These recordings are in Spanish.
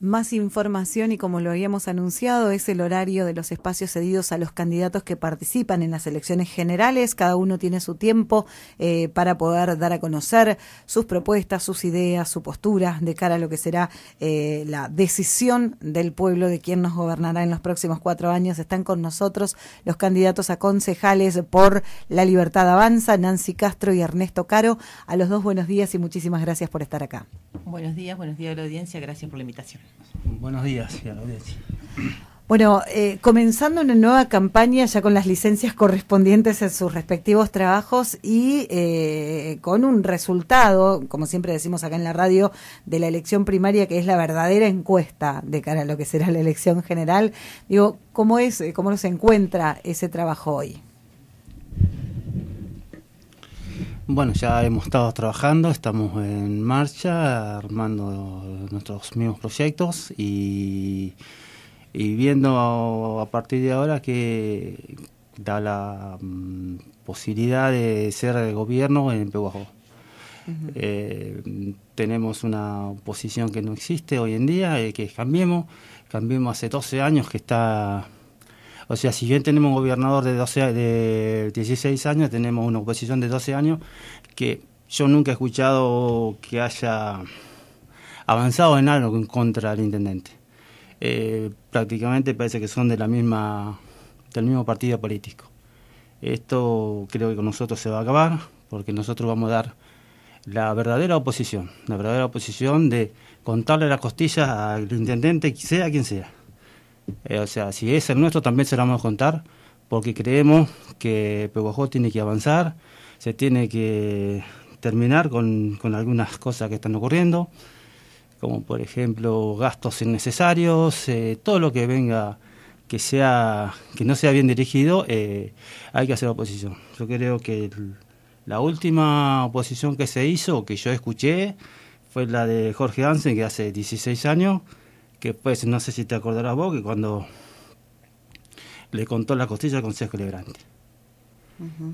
Más información y como lo habíamos anunciado es el horario de los espacios cedidos a los candidatos que participan en las elecciones generales. Cada uno tiene su tiempo eh, para poder dar a conocer sus propuestas, sus ideas, su postura de cara a lo que será eh, la decisión del pueblo de quién nos gobernará en los próximos cuatro años. Están con nosotros los candidatos a concejales por La Libertad Avanza, Nancy Castro y Ernesto Caro. A los dos buenos días y muchísimas gracias por estar acá. Buenos días, buenos días a la audiencia. Gracias por la invitación. Buenos días, Bueno, eh, comenzando una nueva campaña ya con las licencias correspondientes en sus respectivos trabajos y eh, con un resultado, como siempre decimos acá en la radio, de la elección primaria, que es la verdadera encuesta de cara a lo que será la elección general. Digo, ¿cómo es, eh, cómo nos encuentra ese trabajo hoy? Bueno, ya hemos estado trabajando, estamos en marcha, armando nuestros mismos proyectos y, viendo a partir de ahora que da la mm, posibilidad de ser gobierno en Pehuajó. Eh, tenemos una posición que no existe hoy en día, eh, que Cambiemos. Cambiemos hace 12 años que está o sea, si bien tenemos un gobernador de, 16 años, tenemos una oposición de 12 años que yo nunca he escuchado que haya avanzado en algo en contra del intendente. Eh, prácticamente parece que son de la misma del mismo partido político. Esto creo que con nosotros se va a acabar porque nosotros vamos a dar la verdadera oposición, la verdadera oposición de contarle las costillas al intendente, sea quien sea. Eh, o sea, si es el nuestro, también se lo vamos a contar, porque creemos que Pehuajó tiene que avanzar, se tiene que terminar con, con algunas cosas que están ocurriendo, como por ejemplo gastos innecesarios, eh, todo lo que venga que sea que no sea bien dirigido, eh, hay que hacer oposición. Yo creo que la última oposición que se hizo, que yo escuché, fue la de Jorge Hansen, que hace 16 años que pues no sé si te acordarás vos que cuando le contó la costilla al Consejo Lebrante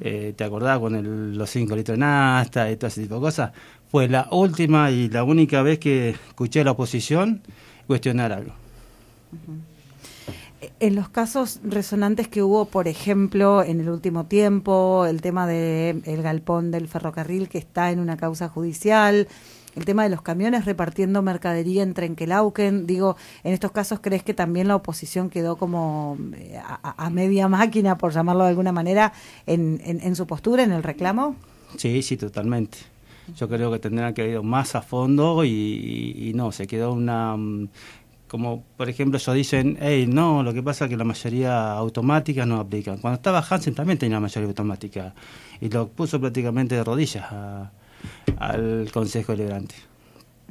eh, ¿Te acordás con los cinco litros de nasta y todo ese tipo de cosas? Fue la última y la única vez que escuché a la oposición cuestionar algo. Eh, en los casos resonantes que hubo, por ejemplo, en el último tiempo, el tema del el galpón del ferrocarril que está en una causa judicial, el tema de los camiones repartiendo mercadería en Trenquelauquen. Digo, en estos casos, ¿crees que también la oposición quedó como eh, a, media máquina, por llamarlo de alguna manera, en, su postura, en el reclamo? Sí, sí, totalmente. Yo creo que tendrán que ir más a fondo y, no, se quedó una mm, como por ejemplo ellos dicen, hey, no, lo que pasa es que la mayoría automática no aplica. Cuando estaba Hansen también tenía la mayoría automática y lo puso prácticamente de rodillas a, al Consejo Deliberante.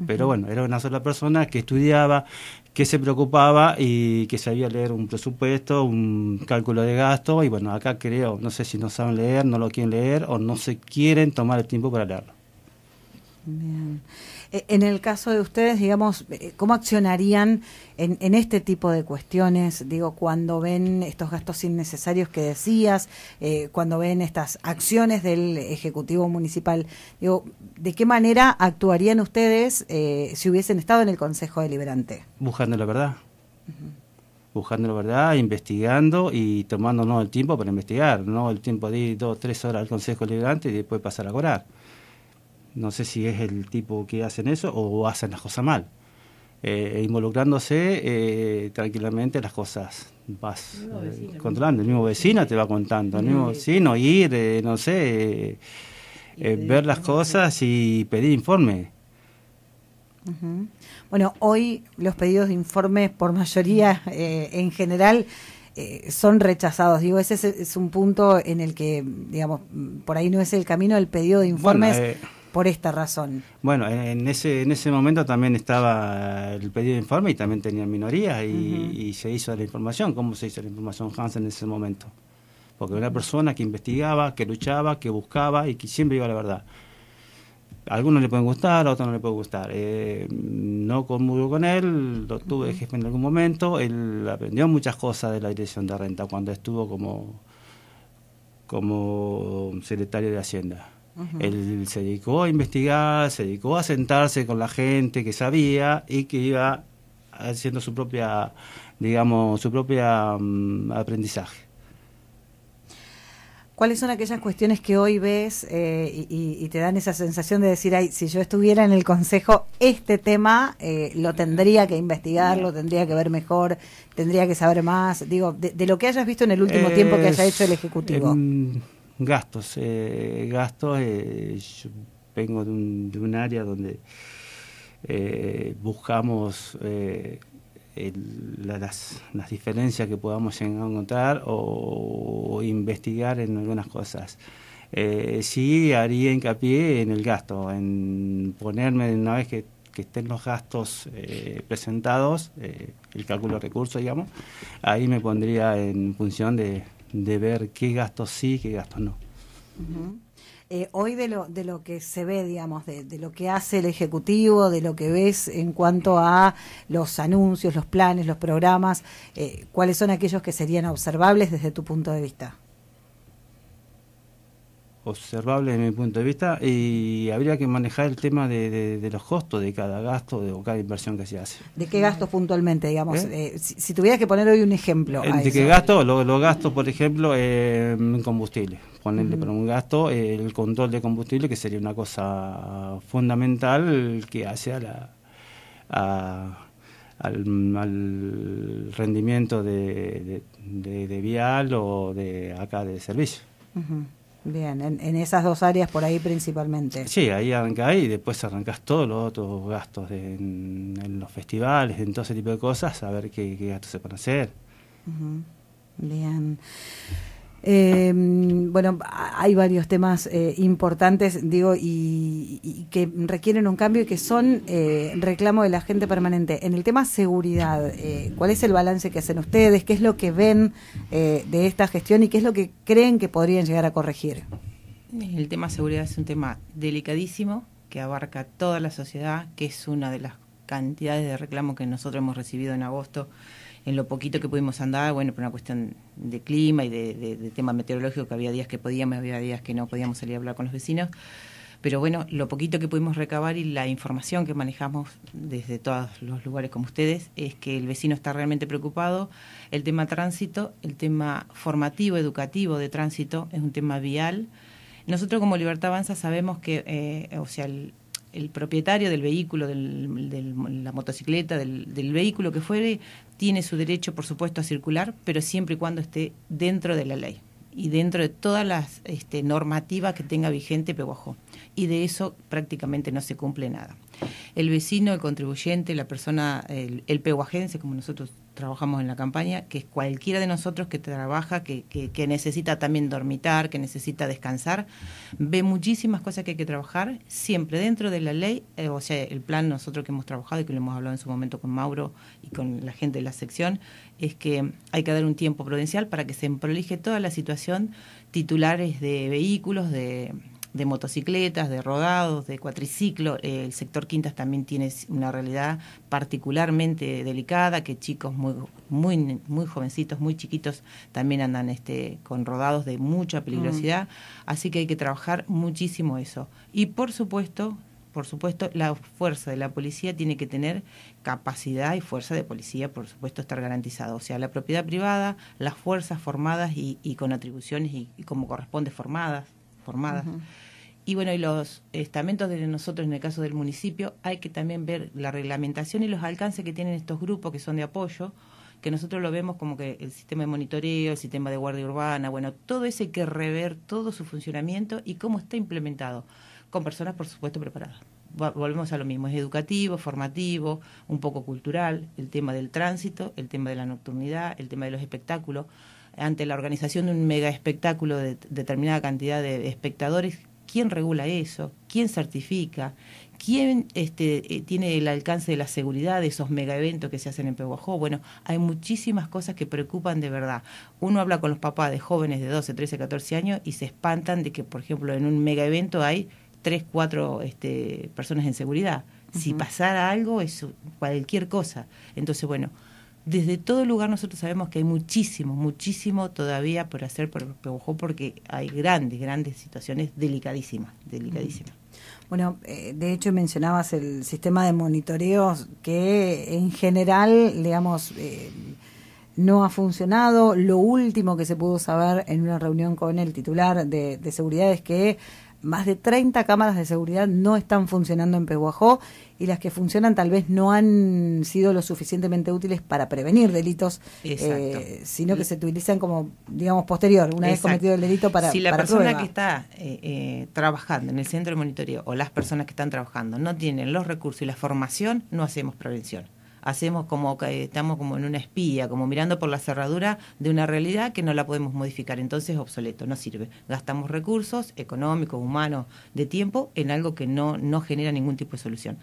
Pero bueno, era una sola persona que estudiaba, que se preocupaba y que sabía leer un presupuesto, un cálculo de gasto. Y bueno, acá creo, no sé si no saben leer, no lo quieren leer o no se quieren tomar el tiempo para leerlo. Eh, en el caso de ustedes, digamos, eh, ¿cómo accionarían en, este tipo de cuestiones? Digo, cuando ven estos gastos innecesarios que decías, eh, cuando ven estas acciones del Ejecutivo Municipal, digo, ¿de qué manera actuarían ustedes si hubiesen estado en el Consejo Deliberante? Buscando la verdad. Buscando la verdad, investigando y tomándonos el tiempo para investigar, no el tiempo de ir dos, tres horas al Consejo Deliberante y después pasar a cobrar. No sé si es el tipo que hacen eso o hacen las cosas mal. Eh, involucrándose eh, tranquilamente las cosas vas eh, controlando. El mismo vecino te va contando, el mismo vecino ir, eh, no sé, ver las cosas y pedir informe. Bueno, hoy los pedidos de informes por mayoría en general son rechazados. Digo, ese es, un punto en el que, digamos, por ahí no es el camino el pedido de informes por esta razón. Bueno, en ese, en ese momento también estaba el pedido de informe y también tenía minoría y, se hizo la información. ¿Cómo se hizo la información Hansen en ese momento? Porque era una persona que investigaba, que luchaba, que buscaba y que siempre iba a la verdad. algunos le pueden gustar, a otros no le puede gustar. Eh, no conmigo con él, lo tuve de jefe en algún momento. Él aprendió muchas cosas de la dirección de renta cuando estuvo como, como secretario de Hacienda él se dedicó a investigar, se dedicó a sentarse con la gente que sabía y que iba haciendo su propia, digamos, su propia mm, aprendizaje. ¿Cuáles son aquellas cuestiones que hoy ves eh, y, te dan esa sensación de decir, ay, si yo estuviera en el consejo, este tema eh, lo tendría que investigar, lo tendría que ver mejor, tendría que saber más? Digo, de, lo que hayas visto en el último tiempo que haya hecho el Ejecutivo gastos. Eh, gastos, eh, yo vengo de un, de un área donde eh, buscamos eh, las, las, diferencias que podamos encontrar o, investigar en algunas cosas. sí haría hincapié en el gasto, en ponerme una vez que, que estén los gastos presentados, el cálculo de recursos, digamos, ahí me pondría en función de, de ver qué gastos sí, qué gastos no. Eh, hoy de lo, de lo que se ve, digamos, de, de, lo que hace el Ejecutivo, de lo que ves en cuanto a los anuncios, los planes, los programas, eh, ¿cuáles son aquellos que serían observables desde tu punto de vista? observable desde mi punto de vista y habría que manejar el tema de, los costos de cada gasto de, o cada inversión que se hace. ¿De qué gasto puntualmente, digamos? ¿Eh? Eh, si, tuvieras que poner hoy un ejemplo. ¿De qué gasto? Los gastos, por ejemplo, en combustible. Ponerle por un gasto el control de combustible, que sería una cosa fundamental que hace a la... al, rendimiento de, vial o de acá de servicio. Bien, en, esas dos áreas por ahí principalmente. Sí, ahí arrancás y después arrancas todos los otros gastos en, los festivales, en todo ese tipo de cosas, a ver qué, gastos se pueden hacer. Bien. Em, bueno, hay varios temas eh, importantes, digo, y, que requieren un cambio y que son eh, reclamo de la gente permanente. En el tema seguridad, eh, ¿cuál es el balance que hacen ustedes? ¿Qué es lo que ven eh, de esta gestión y qué es lo que creen que podrían llegar a corregir? El tema seguridad es un tema delicadísimo que abarca toda la sociedad, que es una de las cantidades de reclamos que nosotros hemos recibido en agosto en lo poquito que pudimos andar, bueno, por una cuestión de clima y de, tema meteorológico, que había días que podíamos, había días que no podíamos salir a hablar con los vecinos pero bueno, lo poquito que pudimos recabar y la información que manejamos desde todos los lugares como ustedes es que el vecino está realmente preocupado. El tema tránsito, el tema formativo, educativo de tránsito es un tema vial. Nosotros como Libertad Avanza sabemos que, eh, o sea, el, el propietario del vehículo, de la motocicleta, del, vehículo que fuere, tiene su derecho, por supuesto, a circular, pero siempre y cuando esté dentro de la ley y dentro de todas las este, normativas que tenga vigente Peguajó y de eso prácticamente no se cumple nada. El vecino, el contribuyente, la persona, el, el peguajense, como nosotros trabajamos en la campaña, que es cualquiera de nosotros que trabaja, que, necesita también dormitar, que necesita descansar, ve muchísimas cosas que hay que trabajar, siempre dentro de la ley, eh, o sea, el plan nosotros que hemos trabajado y que lo hemos hablado en su momento con Mauro y con la gente de la sección, es que hay que dar un tiempo prudencial para que se prolije toda la situación, titulares de vehículos, de de motocicletas, de rodados, de cuatriciclo. Eh, el sector Quintas también tiene una realidad particularmente delicada, que chicos muy, muy, muy jovencitos, muy chiquitos, también andan este, con rodados de mucha mm. peligrosidad. Así que hay que trabajar muchísimo eso. Y por supuesto, por supuesto, la fuerza de la policía tiene que tener capacidad y fuerza de policía, por supuesto, estar garantizado. O sea, la propiedad privada, las fuerzas formadas y, con atribuciones y como corresponde formadas formadas. Y bueno, y los estamentos de nosotros, en el caso del municipio, hay que también ver la reglamentación y los alcances que tienen estos grupos que son de apoyo, que nosotros lo vemos como que el sistema de monitoreo, el sistema de guardia urbana, bueno, todo ese hay que rever todo su funcionamiento y cómo está implementado, con personas, por supuesto, preparadas volvemos a lo mismo, es educativo, formativo, un poco cultural, el tema del tránsito, el tema de la nocturnidad, el tema de los espectáculos. Ante la organización de un mega espectáculo de determinada cantidad de espectadores, ¿quién regula eso? ¿Quién certifica? ¿Quién este, eh, tiene el alcance de la seguridad de esos mega eventos que se hacen en Pehuajó? Bueno, hay muchísimas cosas que preocupan de verdad. Uno habla con los papás de jóvenes de 12, 13, 14 años y se espantan de que, por ejemplo, en un mega evento hay tres, cuatro este, personas en seguridad. Si pasara algo, es cualquier cosa. Entonces, bueno, desde todo lugar nosotros sabemos que hay muchísimo, muchísimo todavía por hacer por ojo porque hay grandes, grandes situaciones delicadísimas, delicadísimas. Bueno, eh, de hecho mencionabas el sistema de monitoreos que en general, digamos, eh, no ha funcionado. Lo último que se pudo saber en una reunión con el titular de seguridad es que más de 30 cámaras de seguridad no están funcionando en Pehuajó y las que funcionan tal vez no han sido lo suficientemente útiles para prevenir delitos, eh, sino que se utilizan como, digamos, posterior, una vez cometido el delito para... Si la persona que está eh, eh, trabajando en el centro de monitoreo o las personas que están trabajando no tienen los recursos y la formación, no hacemos prevención hacemos como que estamos como en una espía, como mirando por la cerradura de una realidad que no la podemos modificar. Entonces, obsoleto, no sirve. Gastamos recursos económicos, humanos, de tiempo en algo que no, no genera ningún tipo de solución.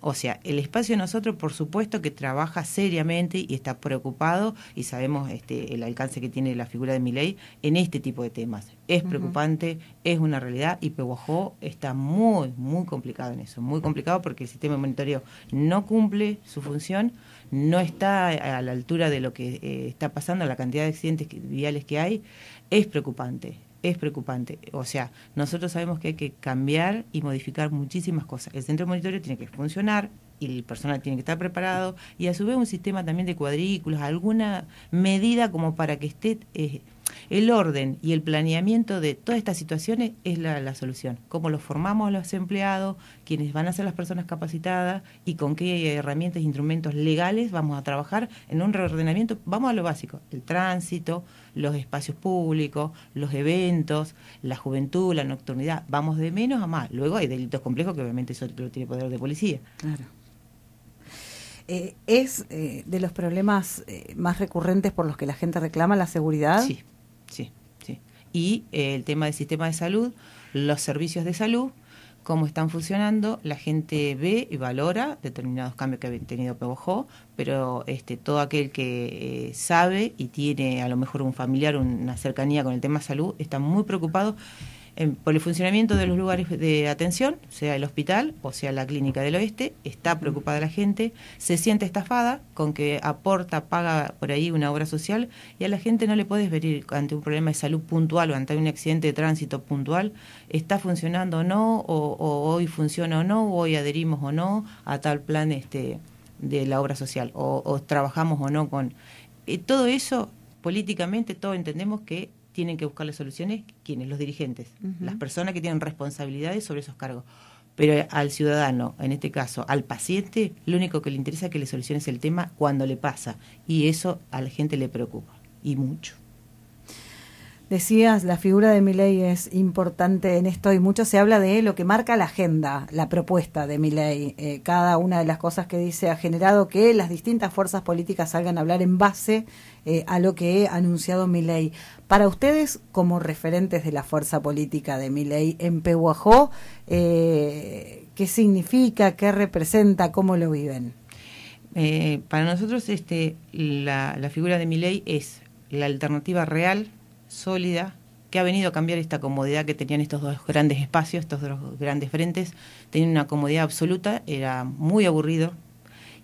O sea, el espacio nosotros, por supuesto, que trabaja seriamente y está preocupado y sabemos este, el alcance que tiene la figura de mi ley en este tipo de temas es preocupante, es una realidad y Pehuajó está muy, muy complicado en eso, muy complicado porque el sistema de monitoreo no cumple su función, no está a la altura de lo que eh, está pasando, la cantidad de accidentes viales que hay, es preocupante, es preocupante. O sea, nosotros sabemos que hay que cambiar y modificar muchísimas cosas. El centro de monitoreo tiene que funcionar, y el personal tiene que estar preparado y a su vez un sistema también de cuadrículas, alguna medida como para que esté eh, el orden y el planeamiento de todas estas situaciones es la, la solución. Cómo los formamos los empleados, quienes van a ser las personas capacitadas y con qué herramientas, e instrumentos legales vamos a trabajar en un reordenamiento. Vamos a lo básico, el tránsito, los espacios públicos, los eventos, la juventud, la nocturnidad. Vamos de menos a más. Luego hay delitos complejos que obviamente eso lo tiene poder de policía. Claro. Eh, ¿Es eh, de los problemas eh, más recurrentes por los que la gente reclama la seguridad? Sí, sí, sí. Y el tema del sistema de salud, los servicios de salud, cómo están funcionando, la gente ve y valora determinados cambios que ha tenido Pebojó, pero este, todo aquel que sabe y tiene a lo mejor un familiar, una cercanía con el tema salud, está muy preocupado por el funcionamiento de los lugares de atención, sea el hospital o sea la clínica del oeste, está preocupada la gente, se siente estafada con que aporta, paga por ahí una obra social y a la gente no le puedes venir ante un problema de salud puntual o ante un accidente de tránsito puntual, está funcionando o no, o, hoy funciona o no, o hoy adherimos o no a tal plan este, de la obra social, o, trabajamos o no con... Eh, todo eso políticamente todos entendemos que tienen que buscarle soluciones quienes, los dirigentes, las personas que tienen responsabilidades sobre esos cargos. Pero al ciudadano, en este caso, al paciente, lo único que le interesa es que le soluciones el tema cuando le pasa. Y eso a la gente le preocupa, y mucho. Decías, la figura de ley es importante en esto y mucho se habla de lo que marca la agenda, la propuesta de mi ley. Eh, cada una de las cosas que dice ha generado que las distintas fuerzas políticas salgan a hablar en base eh, a lo que ha anunciado ley. Para ustedes, como referentes de la fuerza política de ley en Pehuajó, eh, ¿qué significa, qué representa, cómo lo viven? para nosotros este, la, figura de ley es la alternativa real sólida, que ha venido a cambiar esta comodidad que tenían estos dos grandes espacios, estos dos grandes frentes. Tenían una comodidad absoluta, era muy aburrido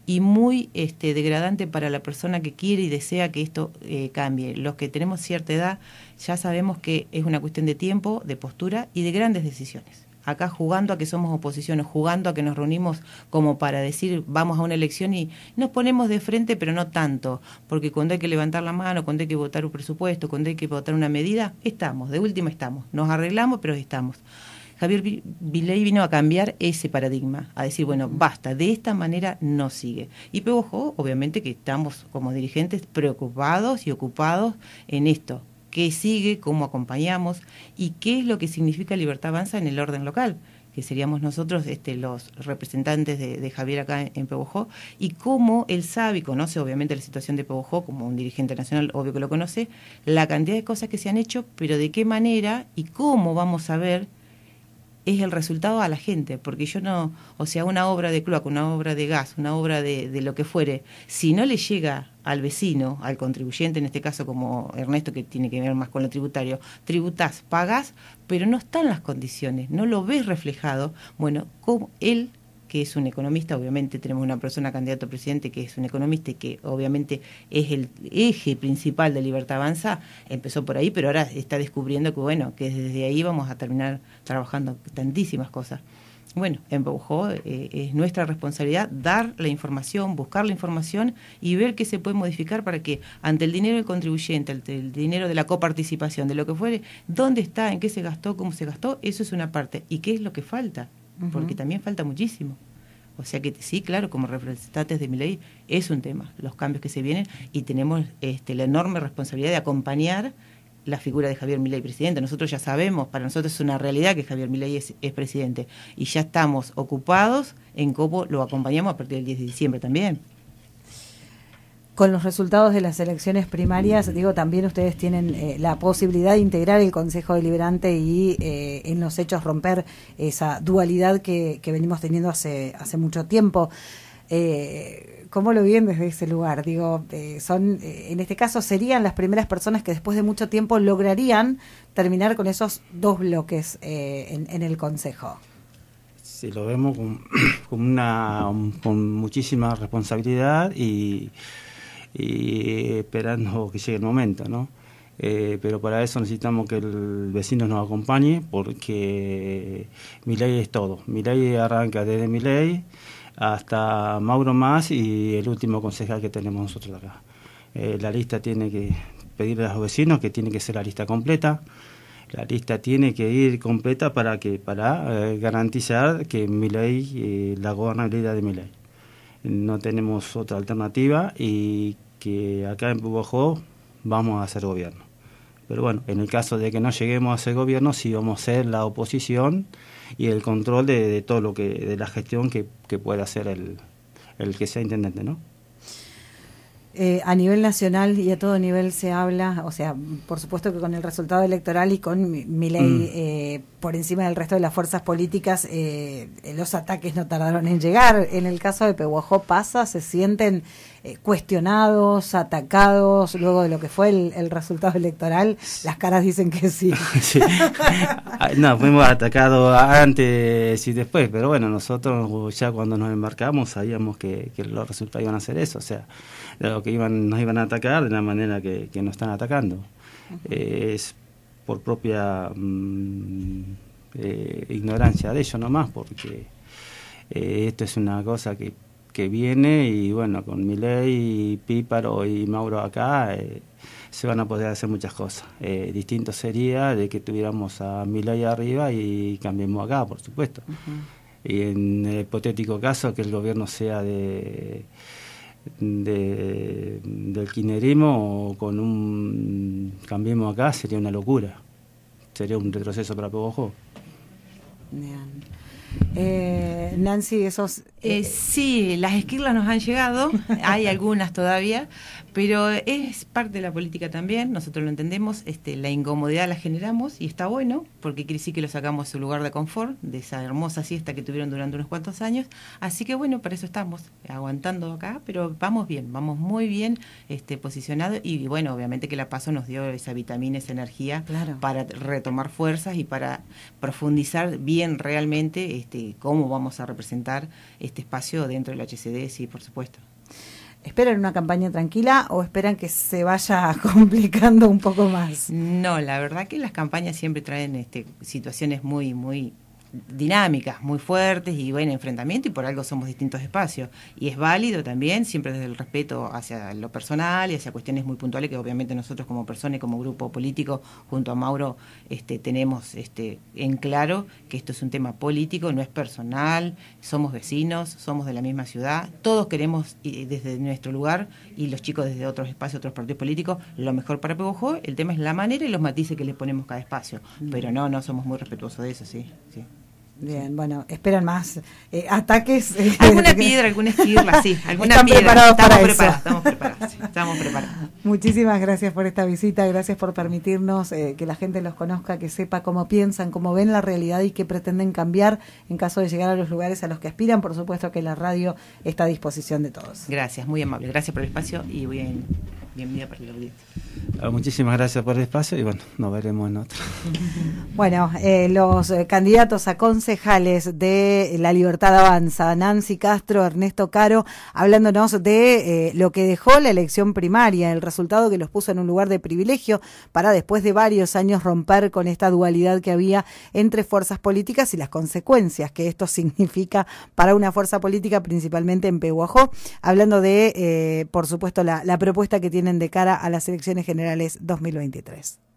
y muy este, degradante para la persona que quiere y desea que esto eh, cambie. Los que tenemos cierta edad ya sabemos que es una cuestión de tiempo, de postura y de grandes decisiones acá jugando a que somos oposición jugando a que nos reunimos como para decir vamos a una elección y nos ponemos de frente, pero no tanto, porque cuando hay que levantar la mano, cuando hay que votar un presupuesto, cuando hay que votar una medida, estamos, de última estamos, nos arreglamos, pero estamos. Javier Viley vino a cambiar ese paradigma, a decir, bueno, basta, de esta manera no sigue. Y ojo, obviamente que estamos como dirigentes preocupados y ocupados en esto, qué sigue, cómo acompañamos y qué es lo que significa Libertad Avanza en el orden local que seríamos nosotros este, los representantes de, Javier acá en, en, y cómo él sabe y conoce obviamente la situación de Pebojó, como un dirigente nacional, obvio que lo conoce, la cantidad de cosas que se han hecho, pero de qué manera y cómo vamos a ver es el resultado a la gente, porque yo no, o sea, una obra de cloaca, una obra de gas, una obra de lo que fuere, si no le llega al vecino, al contribuyente, en este caso como Ernesto, que tiene que ver más con lo tributario, tributás, pagas, pero no están las condiciones, no lo ves reflejado. Bueno, como él que es un economista, obviamente tenemos una persona candidato a presidente que es un economista y que obviamente es el eje principal de Libertad Avanza, empezó por ahí, pero ahora está descubriendo que bueno, que desde ahí vamos a terminar trabajando tantísimas cosas bueno, en eh, es nuestra responsabilidad dar la información, buscar la información y ver qué se puede modificar para que ante el dinero del contribuyente, ante el dinero de la coparticipación, de lo que fuere, dónde está, en qué se gastó, cómo se gastó, eso es una parte. ¿Y qué es lo que falta? Porque también falta muchísimo. O sea que sí, claro, como representantes de mi ley es un tema, los cambios que se vienen y tenemos este, la enorme responsabilidad de acompañar la figura de Javier Milei presidente. Nosotros ya sabemos, para nosotros es una realidad que Javier Milei es, presidente y ya estamos ocupados en copo lo acompañamos a partir del 10 de diciembre también. Con los resultados de las elecciones primarias, digo, también ustedes tienen eh, la posibilidad de integrar el Consejo Deliberante y eh, en los hechos romper esa dualidad que, venimos teniendo hace, hace mucho tiempo. Eh, cómo lo viven desde ese lugar? Digo, eh, son, eh, en este caso serían las primeras personas que después de mucho tiempo lograrían terminar con esos dos bloques eh, en, el Consejo. Sí, lo vemos con, una, con muchísima responsabilidad y, esperando que llegue el momento, ¿no? pero para eso necesitamos que el vecino nos acompañe porque mi ley es todo. Mi ley arranca desde mi ley hasta Mauro Más y el último concejal que tenemos nosotros acá. Eh, la lista tiene que pedirle a los vecinos que tiene que ser la lista completa. La lista tiene que ir completa para que para eh, garantizar que mi ley, eh, la gobernabilidad de mi ley. No tenemos otra alternativa y que acá en Pubojó vamos a hacer gobierno. Pero bueno, en el caso de que no lleguemos a ser gobierno, si vamos a ser la oposición y el control de, todo lo que, de la gestión que, que pueda hacer el, el que sea intendente, ¿no? Eh, a nivel nacional y a todo nivel se habla, o sea, por supuesto que con el resultado electoral y con mi, ley mm. eh, por encima del resto de las fuerzas políticas, eh, los ataques no tardaron en llegar. En el caso de Pehuajó pasa, se sienten cuestionados, atacados, luego de lo que fue el, resultado electoral, las caras dicen que sí. Ah, no, fuimos atacados antes y después, pero bueno, nosotros ya cuando nos embarcamos sabíamos que, que los resultados iban a ser eso, o sea lo que iban, nos iban a atacar de la manera que, que nos están atacando. Eh, es por propia mm, eh, ignorancia de ellos nomás, porque eh, esto es una cosa que, que viene y bueno, con Milei, Píparo y Mauro acá se van a poder hacer muchas cosas. Eh, distinto sería de que tuviéramos a Miley arriba y cambiemos acá, por supuesto. Y en el hipotético caso que el gobierno sea de de, del quinerismo con un cambiemos acá sería una locura, sería un retroceso para Pogojo. Eh, Nancy, esos... Eh, eh, sí, las esquirlas nos han llegado, hay algunas todavía, pero es parte de la política también, nosotros lo entendemos, este, la incomodidad la generamos y está bueno, porque quiere decir que lo sacamos de su lugar de confort, de esa hermosa siesta que tuvieron durante unos cuantos años, así que bueno, para eso estamos, aguantando acá, pero vamos bien, vamos muy bien este, posicionados y bueno, obviamente que la paso nos dio esa vitamina, esa energía para retomar fuerzas y para profundizar bien realmente este, cómo vamos a representar este espacio dentro del HCD, sí, por supuesto. ¿Esperan una campaña tranquila o esperan que se vaya complicando un poco más? No, la verdad que las campañas siempre traen este, situaciones muy, muy dinámicas muy fuertes y buen enfrentamiento y por algo somos distintos espacios. Y es válido también, siempre desde el respeto hacia lo personal y hacia cuestiones muy puntuales que obviamente nosotros como persona y como grupo político junto a Mauro este, tenemos este, en claro que esto es un tema político, no es personal, somos vecinos, somos de la misma ciudad, todos queremos desde nuestro lugar y los chicos desde otros espacios, otros partidos políticos, lo mejor para Pegojo, el tema es la manera y los matices que le ponemos cada espacio, mm. pero no, no somos muy respetuosos de eso, sí. sí. Bien, bueno, esperan más eh, ataques. Eh, alguna piedra, alguna esquirla, sí, alguna piedra. estamos, preparados, estamos preparados, estamos preparados. Muchísimas gracias por esta visita, gracias por permitirnos eh, que la gente los conozca, que sepa cómo piensan, cómo ven la realidad y qué pretenden cambiar en caso de llegar a los lugares a los que aspiran. Por supuesto que la radio está a disposición de todos. Gracias, muy amable, gracias por el espacio y bien bienvenida para la audiencia. Ah, muchísimas gracias por el espacio y bueno, nos veremos en otro. Bueno, eh, los eh, candidatos a concejales de La Libertad Avanza, Nancy Castro, Ernesto Caro, hablándonos de eh, lo que dejó la elección primaria, el resultado que los puso en un lugar de privilegio para después de varios años romper con esta dualidad que había entre fuerzas políticas y las consecuencias que esto significa para una fuerza política, principalmente en Pehuajó, hablando de, por supuesto, la propuesta que tiene tienen de cara a las elecciones generales 2023.